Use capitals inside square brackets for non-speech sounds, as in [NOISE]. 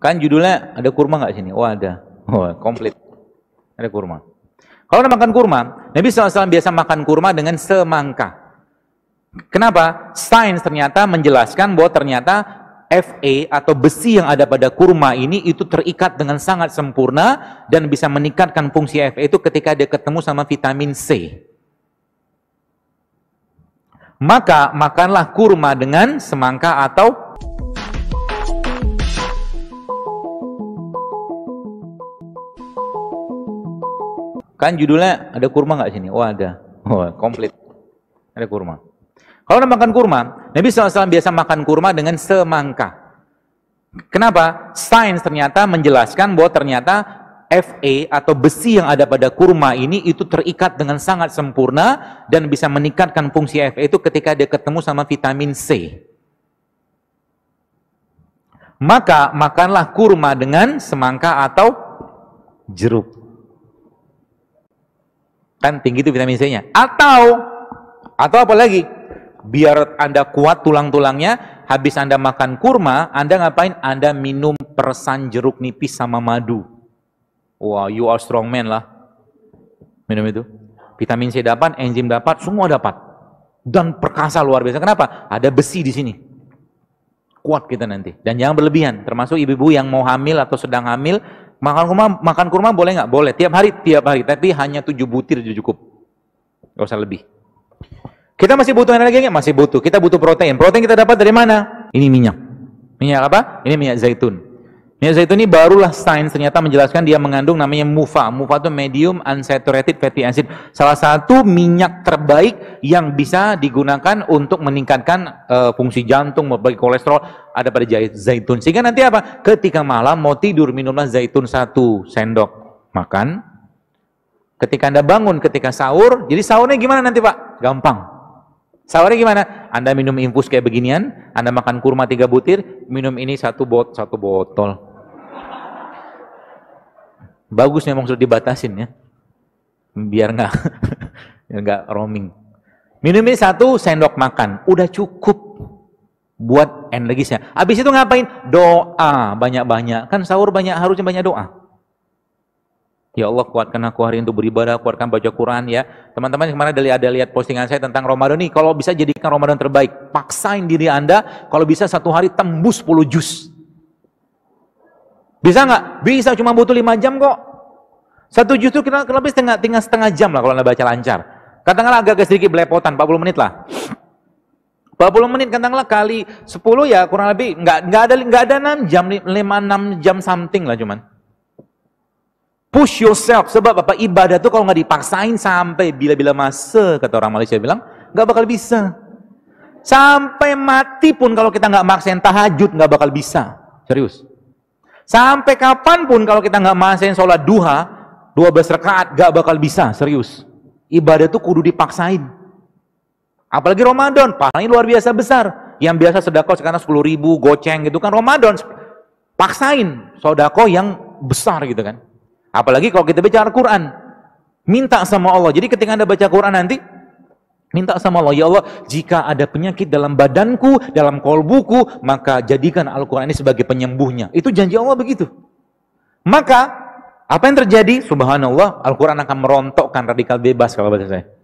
Kan judulnya ada kurma nggak sini? Oh ada. Oh, komplit. Ada kurma. Kalau anda makan kurma, Nabi SAW biasa makan kurma dengan semangka. Kenapa? Sains ternyata menjelaskan bahwa ternyata FA atau besi yang ada pada kurma ini itu terikat dengan sangat sempurna dan bisa meningkatkan fungsi FA itu ketika dia ketemu sama vitamin C. Maka makanlah kurma dengan semangka atau Kan judulnya ada kurma nggak sini? Oh ada. Oh, komplit. Ada kurma. Kalau makan kurma, Nabi SAW biasa makan kurma dengan semangka. Kenapa? Sains ternyata menjelaskan bahwa ternyata FA atau besi yang ada pada kurma ini itu terikat dengan sangat sempurna dan bisa meningkatkan fungsi FA itu ketika dia ketemu sama vitamin C. Maka makanlah kurma dengan semangka atau jeruk. Kan tinggi itu vitamin C-nya. Atau atau apa lagi? Biar Anda kuat tulang-tulangnya, habis Anda makan kurma, Anda ngapain? Anda minum persan jeruk nipis sama madu. Wah, wow, you are strong man lah. Minum itu. Vitamin C dapat, enzim dapat, semua dapat. Dan perkasa luar biasa. Kenapa? Ada besi di sini kuat kita nanti dan jangan berlebihan termasuk ibu-ibu yang mau hamil atau sedang hamil Makan kurma, makan kurma boleh nggak? Boleh. Tiap hari, tiap hari. Tapi hanya tujuh butir sudah cukup. Gak usah lebih. Kita masih butuh energi nggak? Masih butuh. Kita butuh protein. Protein kita dapat dari mana? Ini minyak. Minyak apa? Ini minyak zaitun. Minyak zaitun ini barulah sains ternyata menjelaskan dia mengandung namanya MUFA. MUFA itu medium unsaturated fatty acid. Salah satu minyak terbaik yang bisa digunakan untuk meningkatkan uh, fungsi jantung, membagi kolesterol, ada pada zaitun. Sehingga nanti apa? Ketika malam mau tidur, minumlah zaitun satu sendok makan. Ketika Anda bangun, ketika sahur, jadi sahurnya gimana nanti Pak? Gampang. Sahurnya gimana? Anda minum infus kayak beginian, Anda makan kurma tiga butir, minum ini satu bot satu botol. Bagus memang sudah dibatasin ya. Biar nggak [LAUGHS] nggak roaming. Minum ini satu sendok makan, udah cukup buat energisnya. Habis itu ngapain? Doa banyak-banyak. Kan sahur banyak harusnya banyak doa. Ya Allah kuatkan aku hari untuk beribadah, kuatkan baca Quran ya. Teman-teman kemarin ada, ada lihat postingan saya tentang Ramadan nih, kalau bisa jadikan Ramadan terbaik. Paksain diri Anda, kalau bisa satu hari tembus 10 juz. Bisa nggak? Bisa, cuma butuh lima jam kok. Satu juz itu kurang lebih setengah, tinggal setengah jam lah kalau Anda baca lancar. Katakanlah agak sedikit belepotan, 40 menit lah. 40 menit katakanlah kali 10 ya kurang lebih nggak nggak ada nggak ada enam jam lima enam jam something lah cuman. Push yourself sebab apa ibadah tuh kalau nggak dipaksain sampai bila-bila masa kata orang Malaysia bilang nggak bakal bisa. Sampai mati pun kalau kita nggak maksain tahajud nggak bakal bisa. Serius. Sampai kapanpun kalau kita nggak masain sholat duha, dua belas rakaat gak bakal bisa, serius. Ibadah itu kudu dipaksain. Apalagi Ramadan, pahalanya luar biasa besar. Yang biasa sedekah sekarang sepuluh ribu, goceng gitu kan, Ramadan. Paksain sodako yang besar gitu kan. Apalagi kalau kita baca quran Minta sama Allah. Jadi ketika Anda baca Quran nanti, Minta sama Allah, ya Allah, jika ada penyakit dalam badanku, dalam kolbuku, maka jadikan Al-Quran ini sebagai penyembuhnya. Itu janji Allah begitu. Maka, apa yang terjadi? Subhanallah, Al-Quran akan merontokkan radikal bebas kalau bahasa saya.